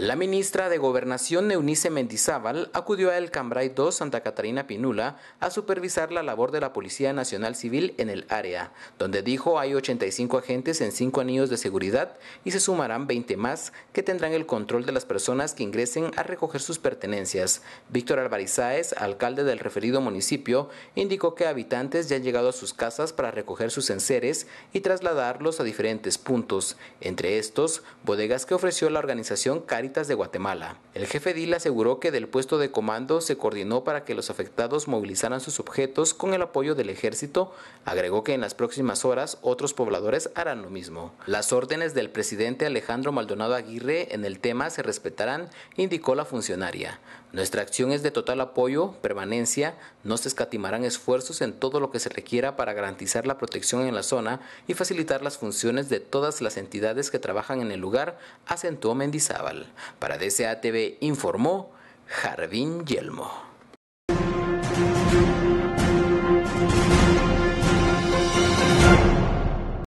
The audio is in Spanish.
La ministra de Gobernación Neunice Mendizábal acudió a El Cambray 2 Santa Catarina Pinula a supervisar la labor de la Policía Nacional Civil en el área, donde dijo hay 85 agentes en cinco anillos de seguridad y se sumarán 20 más que tendrán el control de las personas que ingresen a recoger sus pertenencias. Víctor Albarizáez, alcalde del referido municipio, indicó que habitantes ya han llegado a sus casas para recoger sus enseres y trasladarlos a diferentes puntos, entre estos bodegas que ofreció la organización Cari de Guatemala. El jefe DIL aseguró que del puesto de comando se coordinó para que los afectados movilizaran sus objetos con el apoyo del ejército. Agregó que en las próximas horas otros pobladores harán lo mismo. Las órdenes del presidente Alejandro Maldonado Aguirre en el tema se respetarán, indicó la funcionaria. Nuestra acción es de total apoyo, permanencia, no se escatimarán esfuerzos en todo lo que se requiera para garantizar la protección en la zona y facilitar las funciones de todas las entidades que trabajan en el lugar, acentuó Mendizábal. Para DCATV, informó Jardín Yelmo.